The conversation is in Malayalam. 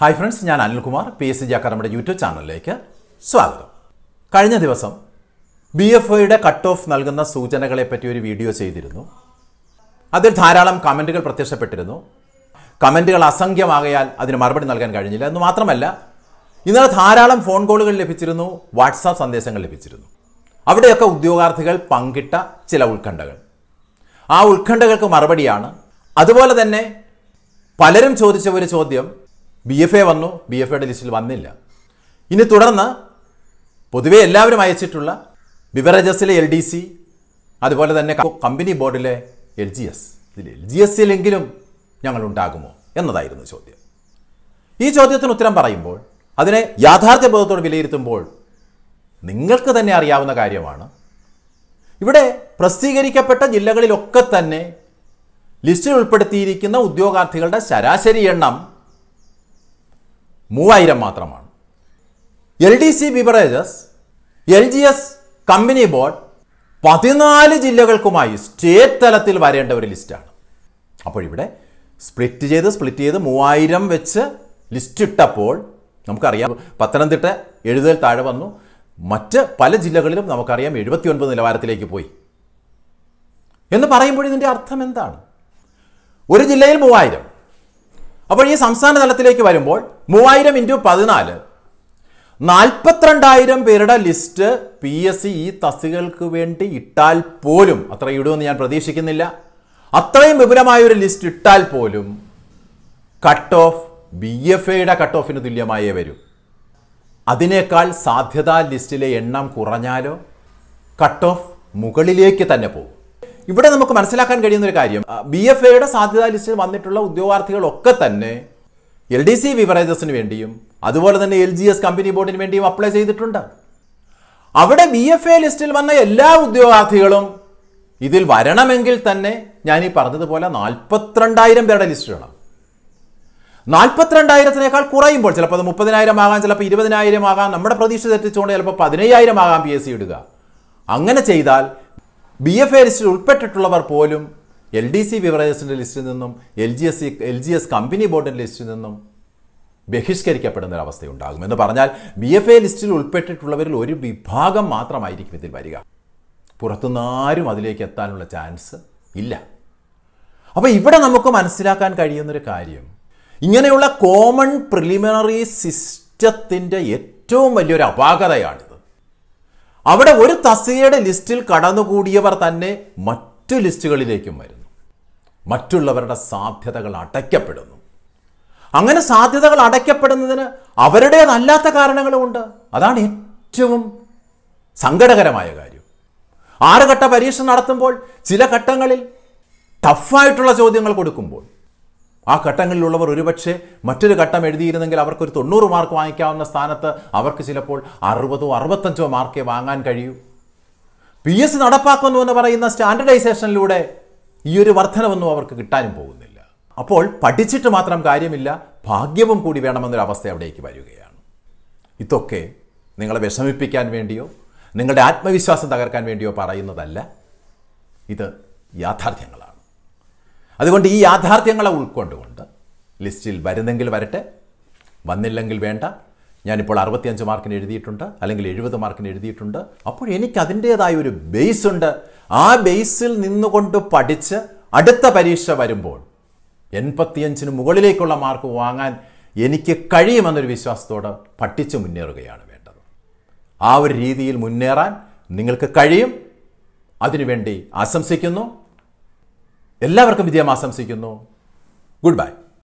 ഹായ് ഫ്രണ്ട്സ് ഞാൻ Anilkumar P S C G അക്കാദമിയുടെ യൂട്യൂബ് ചാനലിലേക്ക് സ്വാഗതം കഴിഞ്ഞ ദിവസം ബി എഫ് ഒയുടെ കട്ട് ഓഫ് നൽകുന്ന സൂചനകളെ പറ്റി ഒരു വീഡിയോ ചെയ്തിരുന്നു അതിൽ ധാരാളം കമൻറ്റുകൾ പ്രത്യക്ഷപ്പെട്ടിരുന്നു കമൻറ്റുകൾ അസംഖ്യമാകയാൽ അതിന് മറുപടി നൽകാൻ കഴിഞ്ഞില്ല എന്ന് മാത്രമല്ല ഇന്നലെ ധാരാളം ഫോൺ കോളുകൾ ലഭിച്ചിരുന്നു വാട്സാപ്പ് സന്ദേശങ്ങൾ ലഭിച്ചിരുന്നു അവിടെയൊക്കെ ഉദ്യോഗാർത്ഥികൾ പങ്കിട്ട ചില ഉത്കണ്ഠകൾ ആ ഉത്കണ്ഠകൾക്ക് മറുപടിയാണ് അതുപോലെ തന്നെ പലരും ചോദിച്ച ഒരു ചോദ്യം ബി എഫ് എ വന്നു ബി എഫ് എയുടെ ലിസ്റ്റിൽ വന്നില്ല ഇനി തുടർന്ന് പൊതുവെ എല്ലാവരും അയച്ചിട്ടുള്ള ബിവറേജസിലെ എൽ ഡി സി അതുപോലെ തന്നെ കമ്പനി ബോർഡിലെ എൽ ജി എസ് ഇതിൽ എൽ ജി എസിലെങ്കിലും ഉണ്ടാകുമോ എന്നതായിരുന്നു ചോദ്യം ഈ ചോദ്യത്തിന് ഉത്തരം പറയുമ്പോൾ അതിനെ യാഥാർത്ഥ്യ ബോധത്തോട് വിലയിരുത്തുമ്പോൾ നിങ്ങൾക്ക് തന്നെ അറിയാവുന്ന കാര്യമാണ് ഇവിടെ പ്രസിദ്ധീകരിക്കപ്പെട്ട ജില്ലകളിലൊക്കെ തന്നെ ലിസ്റ്റിൽ ഉൾപ്പെടുത്തിയിരിക്കുന്ന ഉദ്യോഗാർത്ഥികളുടെ ശരാശരി എണ്ണം മൂവായിരം മാത്രമാണ് L D C beverages L G S company board പതിനാല് ജില്ലകൾക്കുമായി സ്റ്റേറ്റ് തലത്തിൽ വരേണ്ട ഒരു ലിസ്റ്റാണ് അപ്പോൾ ഇവിടെ സ്പ്ലിറ്റ് ചെയ്ത് സ്പ്ലിറ്റ് ചെയ്ത് മൂവായിരം വെച്ച് ലിസ്റ്റ് ഇട്ടപ്പോൾ നമുക്കറിയാം പത്തനംതിട്ട എഴുതൽ താഴെ വന്നു മറ്റ് പല ജില്ലകളിലും നമുക്കറിയാം എഴുപത്തിയൊൻപത് നിലവാരത്തിലേക്ക് പോയി എന്ന് പറയുമ്പോൾ ഇതിൻ്റെ അർത്ഥം എന്താണ് ഒരു ജില്ലയിൽ മൂവായിരം അപ്പോൾ ഈ സംസ്ഥാന തലത്തിലേക്ക് വരുമ്പോൾ മൂവായിരം ഇൻറ്റു പതിനാല് നാൽപ്പത്തിരണ്ടായിരം പേരുടെ ലിസ്റ്റ് പി എസ് സി ഈ തസ്തികൾക്ക് വേണ്ടി ഇട്ടാൽ പോലും അത്ര ഇടുമെന്ന് ഞാൻ പ്രതീക്ഷിക്കുന്നില്ല അത്രയും വിപുലമായ ഒരു ലിസ്റ്റ് ഇട്ടാൽ പോലും കട്ട് ഓഫ് ബി എഫ് എയുടെ കട്ട് ഓഫിന് തുല്യമായേ വരൂ അതിനേക്കാൾ സാധ്യതാ ലിസ്റ്റിലെ എണ്ണം കുറഞ്ഞാലോ കട്ട് ഓഫ് മുകളിലേക്ക് തന്നെ പോകും ഇവിടെ നമുക്ക് മനസ്സിലാക്കാൻ കഴിയുന്ന ഒരു കാര്യം ബി എഫ് എയുടെ സാധ്യതാ ലിസ്റ്റിൽ വന്നിട്ടുള്ള ഉദ്യോഗാർത്ഥികളൊക്കെ തന്നെ എൽ ഡി സി വിവറേജസിന് വേണ്ടിയും അതുപോലെ തന്നെ എൽ ജി എസ് കമ്പനി ബോർഡിന് വേണ്ടിയും അപ്ലൈ ചെയ്തിട്ടുണ്ട് അവിടെ ബി എഫ് എ ലിസ്റ്റിൽ വന്ന എല്ലാ ഉദ്യോഗാർത്ഥികളും ഇതിൽ വരണമെങ്കിൽ തന്നെ ഞാൻ ഈ പറഞ്ഞതുപോലെ നാൽപ്പത്തിരണ്ടായിരം പേരുടെ ലിസ്റ്റ് വേണം നാൽപ്പത്തിരണ്ടായിരത്തിനേക്കാൾ കുറയുമ്പോൾ ചിലപ്പോൾ അത് മുപ്പതിനായിരം ആകാം ചിലപ്പോൾ ഇരുപതിനായിരം ആകാം നമ്മുടെ പ്രതീക്ഷ തെറ്റിച്ചുകൊണ്ട് ചിലപ്പോൾ പതിനയ്യായിരം ആകാം പി എസ് സി ഇടുക അങ്ങനെ ചെയ്താൽ ബി എഫ് എ ലിസ്റ്റിൽ ഉൾപ്പെട്ടിട്ടുള്ളവർ പോലും എൽ ഡി സി ബിവറേജസിൻ്റെ ലിസ്റ്റിൽ നിന്നും L G S C L G S company ബോർഡിൻ്റെ ലിസ്റ്റിൽ നിന്നും ബഹിഷ്കരിക്കപ്പെടുന്ന ഒരവസ്ഥയുണ്ടാകും എന്ന് പറഞ്ഞാൽ ബി എഫ് എ ലിസ്റ്റിൽ ഉൾപ്പെട്ടിട്ടുള്ളവരിൽ ഒരു വിഭാഗം മാത്രമായിരിക്കും ഇതിൽ വരിക പുറത്തുനിന്ന് ആരും അതിലേക്ക് എത്താനുള്ള ചാൻസ് ഇല്ല അപ്പോൾ ഇവിടെ നമുക്ക് മനസ്സിലാക്കാൻ കഴിയുന്നൊരു കാര്യം ഇങ്ങനെയുള്ള കോമൺ പ്രിലിമിനറി സിസ്റ്റത്തിൻ്റെ ഏറ്റവും വലിയൊരു അപാകതയാണ് അവിടെ ഒരു തസ്തികയുടെ ലിസ്റ്റിൽ കടന്നുകൂടിയവർ തന്നെ മറ്റു ലിസ്റ്റുകളിലേക്കും വരുന്നു മറ്റുള്ളവരുടെ സാധ്യതകൾ അടയ്ക്കപ്പെടുന്നു അങ്ങനെ സാധ്യതകൾ അടയ്ക്കപ്പെടുന്നതിന് അവരുടേതല്ലാത്ത കാരണങ്ങളുമുണ്ട് അതാണ് ഏറ്റവും സങ്കടകരമായ കാര്യം ആറ് ഘട്ട പരീക്ഷ നടത്തുമ്പോൾ ചില ഘട്ടങ്ങളിൽ ടഫായിട്ടുള്ള ചോദ്യങ്ങൾ കൊടുക്കുമ്പോൾ ആ ഘട്ടങ്ങളിലുള്ളവർ ഒരുപക്ഷെ മറ്റൊരു ഘട്ടം എഴുതിയിരുന്നെങ്കിൽ അവർക്കൊരു തൊണ്ണൂറ് മാർക്ക് വാങ്ങിക്കാവുന്ന സ്ഥാനത്ത് അവർക്ക് ചിലപ്പോൾ അറുപതോ അറുപത്തഞ്ചോ മാർക്കേ വാങ്ങാൻ കഴിയൂ പി എസ് നടപ്പാക്കുന്നു എന്ന് പറയുന്ന സ്റ്റാൻഡർഡൈസേഷനിലൂടെ ഈ ഒരു വർധനവൊന്നും അവർക്ക് കിട്ടാനും പോകുന്നില്ല അപ്പോൾ പഠിച്ചിട്ട് മാത്രം കാര്യമില്ല ഭാഗ്യവും കൂടി വേണമെന്നൊരു അവസ്ഥ അവിടേക്ക് വരികയാണ് ഇതൊക്കെ നിങ്ങളെ വിഷമിപ്പിക്കാൻ വേണ്ടിയോ നിങ്ങളുടെ ആത്മവിശ്വാസം തകർക്കാൻ വേണ്ടിയോ പറയുന്നതല്ല ഇത് യാഥാർത്ഥ്യങ്ങളാണ് അതുകൊണ്ട് ഈ യാഥാർത്ഥ്യങ്ങളെ ഉൾക്കൊണ്ടുകൊണ്ട് ലിസ്റ്റിൽ വരുന്നെങ്കിൽ വരട്ടെ വന്നില്ലെങ്കിൽ വേണ്ട ഞാനിപ്പോൾ അറുപത്തിയഞ്ച് മാർക്കിന് എഴുതിയിട്ടുണ്ട് അല്ലെങ്കിൽ എഴുപത് മാർക്കിന് എഴുതിയിട്ടുണ്ട് അപ്പോൾ എനിക്ക് അതിൻ്റേതായ ഒരു ബേസ് ഉണ്ട് ആ ബേസിൽ നിന്നുകൊണ്ട് പഠിച്ച് അടുത്ത പരീക്ഷ വരുമ്പോൾ എൺപത്തിയഞ്ചിന് മുകളിലേക്കുള്ള മാർക്ക് വാങ്ങാൻ എനിക്ക് കഴിയുമെന്നൊരു വിശ്വാസത്തോടെ പഠിച്ച് മുന്നേറുകയാണ് വേണ്ടത് ആ ഒരു രീതിയിൽ മുന്നേറാൻ നിങ്ങൾക്ക് കഴിയും അതിനുവേണ്ടി ആശംസിക്കുന്നു എല്ലാവർക്കും വിജയം ആശംസിക്കുന്നു ഗുഡ് ബൈ